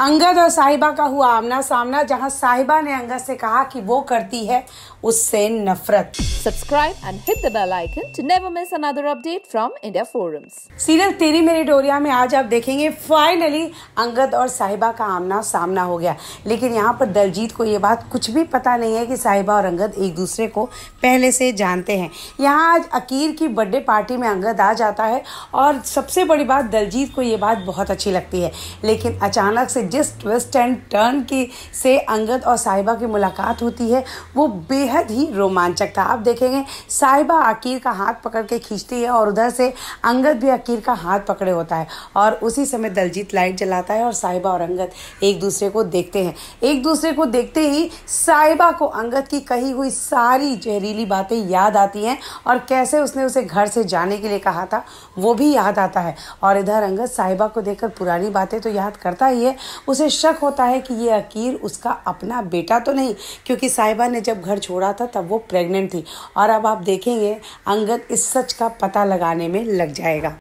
अंगद और साहिबा का हुआ आमना सामना जहां साहिबा ने अंगद से कहा कि वो करती है उससे नफरत subscribe and hit the bell icon to never miss another update from India Forums serial Teri Meri डोरिया में आज आप देखेंगे फाइनली अंगद और साहिबा का आमना सामना हो गया लेकिन यहाँ पर दलजीत को ये बात कुछ भी पता नहीं है कि साहिबा और अंगद एक दूसरे को पहले से जानते हैं यहाँ आज अकीर की बर्थडे पार्टी में अंगद आ जाता है और सबसे बड़ी बात दलजीत को ये बात बहुत अच्छी लगती है लेकिन अचानक से जिस ट्विस्ट एंड टर्न की से अंगद और साहिबा की मुलाकात होती है वो बेहद ही रोमांचक था आप देखेंगे साहिबा आकीर का हाथ पकड़ के खींचती है और उधर से अंगद भी आकीर का हाथ पकड़े होता है और उसी समय दलजीत लाइट जलाता है और साहिबा और अंगद एक दूसरे को देखते हैं एक दूसरे को देखते ही साहिबा को अंगद की कही हुई सारी जहरीली बातें याद आती हैं और कैसे उसने उसे घर से जाने के लिए कहा था वो भी याद आता है और इधर अंगद साहिबा को देखकर पुरानी बातें तो याद करता ही है उसे शक होता है कि ये अकीर उसका अपना बेटा तो नहीं क्योंकि साहिबा ने जब घर छोड़ा था तब वो प्रेग्नेंट थी और अब आप देखेंगे अंगद इस सच का पता लगाने में लग जाएगा